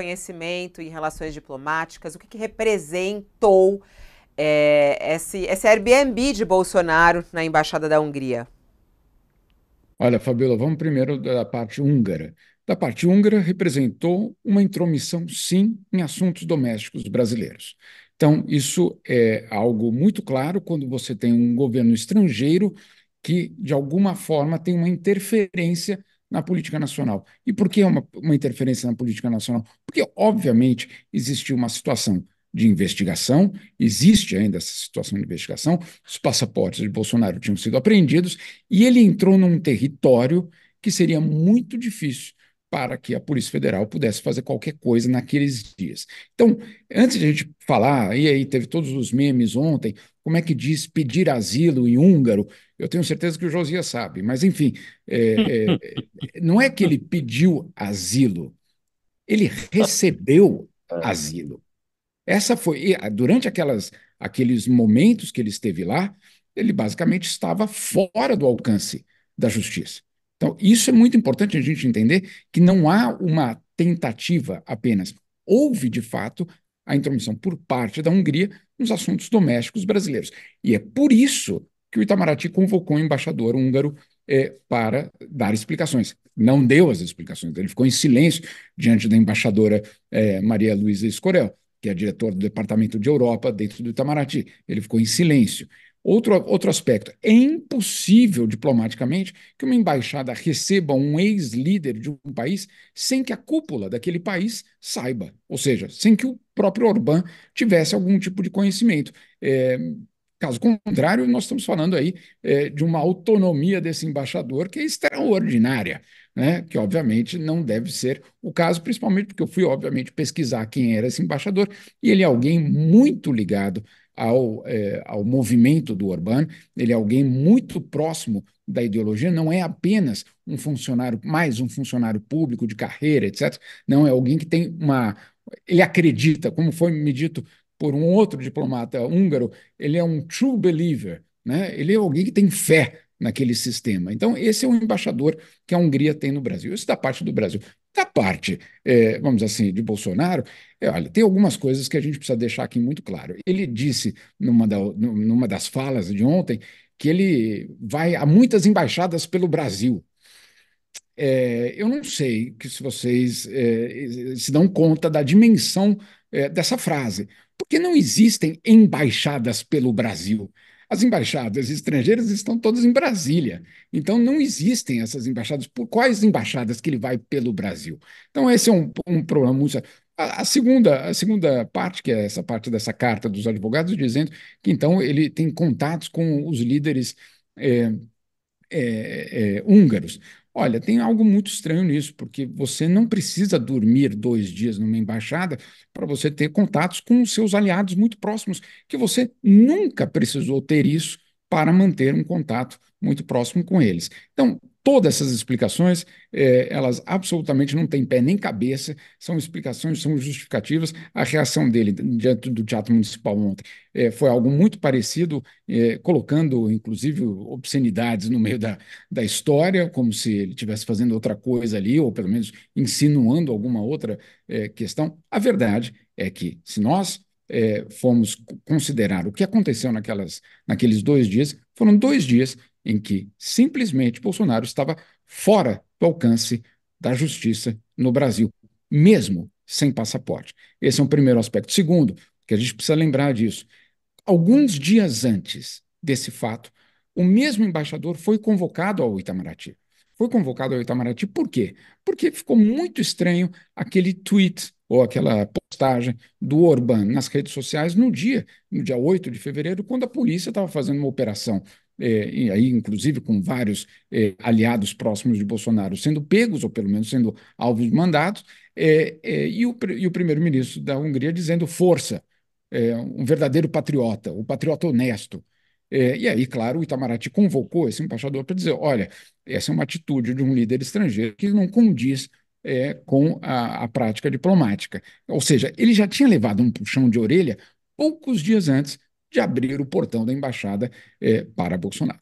conhecimento em relações diplomáticas, o que, que representou é, esse, esse Airbnb de Bolsonaro na Embaixada da Hungria? Olha, Fabíola, vamos primeiro da parte húngara. Da parte húngara, representou uma intromissão, sim, em assuntos domésticos brasileiros. Então, isso é algo muito claro quando você tem um governo estrangeiro que, de alguma forma, tem uma interferência na política nacional. E por que uma, uma interferência na política nacional? Porque, obviamente, existe uma situação de investigação, existe ainda essa situação de investigação, os passaportes de Bolsonaro tinham sido apreendidos e ele entrou num território que seria muito difícil para que a Polícia Federal pudesse fazer qualquer coisa naqueles dias. Então, antes de a gente falar, e aí teve todos os memes ontem, como é que diz pedir asilo em húngaro? Eu tenho certeza que o Josias sabe, mas enfim, é, é, não é que ele pediu asilo, ele recebeu asilo. Essa foi, ah, durante aquelas, aqueles momentos que ele esteve lá, ele basicamente estava fora do alcance da justiça. Então, isso é muito importante a gente entender que não há uma tentativa apenas. Houve, de fato, a intromissão por parte da Hungria nos assuntos domésticos brasileiros. E é por isso que o Itamaraty convocou o embaixador húngaro eh, para dar explicações. Não deu as explicações, ele ficou em silêncio diante da embaixadora eh, Maria Luísa Escorel, que é diretor do Departamento de Europa dentro do Itamaraty. Ele ficou em silêncio. Outro, outro aspecto: é impossível diplomaticamente que uma embaixada receba um ex-líder de um país sem que a cúpula daquele país saiba, ou seja, sem que o próprio Orbán tivesse algum tipo de conhecimento. É, caso contrário, nós estamos falando aí é, de uma autonomia desse embaixador que é extraordinária, né? que obviamente não deve ser o caso, principalmente porque eu fui, obviamente, pesquisar quem era esse embaixador e ele é alguém muito ligado ao, é, ao movimento do Orbán, ele é alguém muito próximo da ideologia, não é apenas um funcionário, mais um funcionário público de carreira, etc. Não, é alguém que tem uma. Ele acredita, como foi me dito por um outro diplomata húngaro, ele é um true believer, né? ele é alguém que tem fé naquele sistema. Então, esse é o embaixador que a Hungria tem no Brasil. Isso da parte do Brasil. Da parte, é, vamos dizer assim, de Bolsonaro, é, olha, tem algumas coisas que a gente precisa deixar aqui muito claro. Ele disse numa, da, numa das falas de ontem que ele vai a muitas embaixadas pelo Brasil. É, eu não sei que se vocês é, se dão conta da dimensão é, dessa frase, porque não existem embaixadas pelo Brasil. As embaixadas estrangeiras estão todas em Brasília, então não existem essas embaixadas. Por quais embaixadas que ele vai pelo Brasil? Então, esse é um, um problema muito A, a, segunda, a segunda parte, que é essa parte dessa carta dos advogados, dizendo que então ele tem contatos com os líderes. É, é, é, húngaros. Olha, tem algo muito estranho nisso, porque você não precisa dormir dois dias numa embaixada para você ter contatos com os seus aliados muito próximos, que você nunca precisou ter isso para manter um contato muito próximo com eles. Então, todas essas explicações, é, elas absolutamente não têm pé nem cabeça, são explicações, são justificativas. A reação dele diante do Teatro Municipal ontem é, foi algo muito parecido, é, colocando, inclusive, obscenidades no meio da, da história, como se ele estivesse fazendo outra coisa ali, ou pelo menos insinuando alguma outra questão. A verdade é que, se nós é, formos considerar o que aconteceu naquelas, naqueles dois dias, foram dois dias em que simplesmente Bolsonaro estava fora do alcance da justiça no Brasil, mesmo sem passaporte. Esse é um primeiro aspecto. Segundo, que a gente precisa lembrar disso, alguns dias antes desse fato, o mesmo embaixador foi convocado ao Itamaraty. Foi convocado ao Itamaraty por quê? Porque ficou muito estranho aquele tweet ou aquela postagem do Orbán nas redes sociais no dia, no dia 8 de fevereiro, quando a polícia estava fazendo uma operação é, e aí inclusive com vários é, aliados próximos de Bolsonaro sendo pegos, ou pelo menos sendo alvos de mandatos, é, e o, e o primeiro-ministro da Hungria dizendo força, um verdadeiro patriota, o um patriota honesto. e aí, claro, o Itamaraty convocou esse embaixador para dizer: olha, essa é uma atitude de um líder estrangeiro que não condiz é, com a, a prática diplomática. Ou seja, ele já tinha levado um puxão de orelha poucos dias antes de abrir o portão da embaixada é, para Bolsonaro.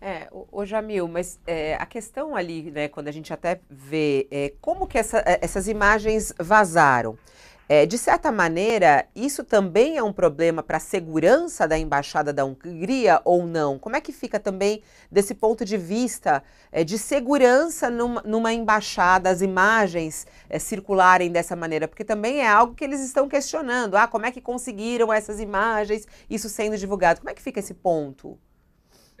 É, o, Jamil, mas é, a questão ali, né, quando a gente até vê é, como que essa, é, essas imagens vazaram, é, de certa maneira, isso também é um problema para a segurança da embaixada da Hungria ou não? Como é que fica também desse ponto de vista é, de segurança numa, numa, embaixada, as imagens é, circularem dessa maneira? Porque também é algo que eles estão questionando. Ah, como é que conseguiram essas imagens, isso sendo divulgado? Como é que fica esse ponto?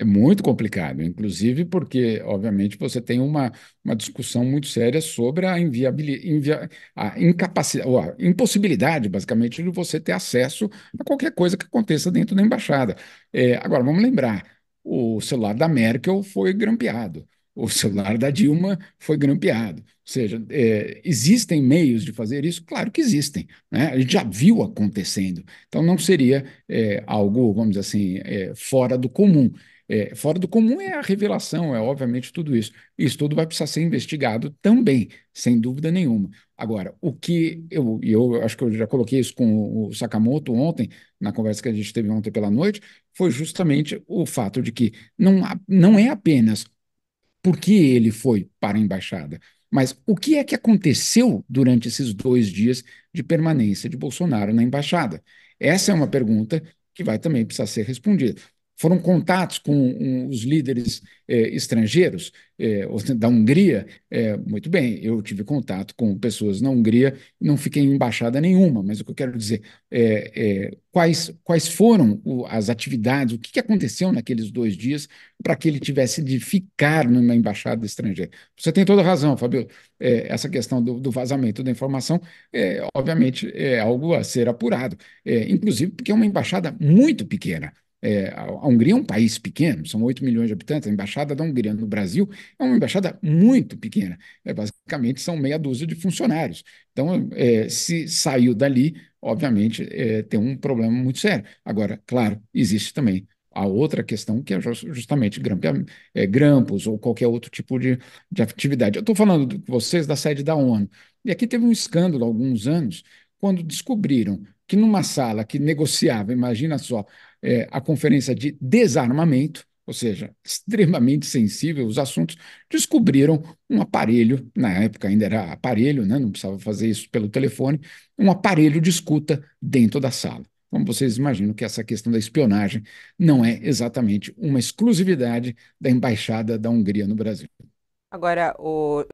É muito complicado, inclusive porque, obviamente, você tem uma, uma discussão muito séria sobre a, inviabilidade, a incapacidade, a impossibilidade, basicamente, de você ter acesso a qualquer coisa que aconteça dentro da embaixada. É, agora, vamos lembrar: o celular da Merkel foi grampeado, o celular da Dilma foi grampeado. Ou seja, é, existem meios de fazer isso? Claro que existem. Né? A gente já viu acontecendo. Então, não seria é, algo, vamos dizer assim, é, fora do comum. É, fora do comum é a revelação, é obviamente tudo isso. Isso tudo vai precisar ser investigado também, sem dúvida nenhuma. Agora, o que eu, eu acho que eu já coloquei isso com o Sakamoto ontem, na conversa que a gente teve ontem pela noite, foi justamente o fato de que não, não é apenas por que ele foi para a embaixada, mas o que é que aconteceu durante esses dois dias de permanência de Bolsonaro na embaixada? Essa é uma pergunta que vai também precisar ser respondida foram contatos com um, os líderes é, estrangeiros é, da Hungria. É, muito bem, eu tive contato com pessoas na Hungria, não fiquei em embaixada nenhuma, mas o que eu quero dizer é, quais, quais foram o, as atividades, o que, que aconteceu naqueles dois dias para que ele tivesse de ficar numa embaixada estrangeira. Você tem toda razão, Fabio. essa questão do, do, vazamento da informação, obviamente, é algo a ser apurado, inclusive porque é uma embaixada muito pequena. É, a Hungria é um país pequeno, são 8 milhões de habitantes, a embaixada da Hungria no Brasil é uma embaixada muito pequena, é, basicamente são meia dúzia de funcionários. Então, é, se saiu dali, obviamente é, tem um problema muito sério. Agora, claro, existe também a outra questão que é justamente é, grampos ou qualquer outro tipo de, de atividade. Eu estou falando com vocês da sede da ONU. E aqui teve um escândalo há alguns anos, quando descobriram que numa sala que negociava, imagina só, é, a Conferência de Desarmamento, ou seja, extremamente sensível os assuntos, descobriram um aparelho, na época ainda era aparelho, né, não precisava fazer isso pelo telefone, um aparelho de escuta dentro da sala. Então vocês imaginam que essa questão da espionagem não é exatamente uma exclusividade da embaixada da Hungria no Brasil. Agora, o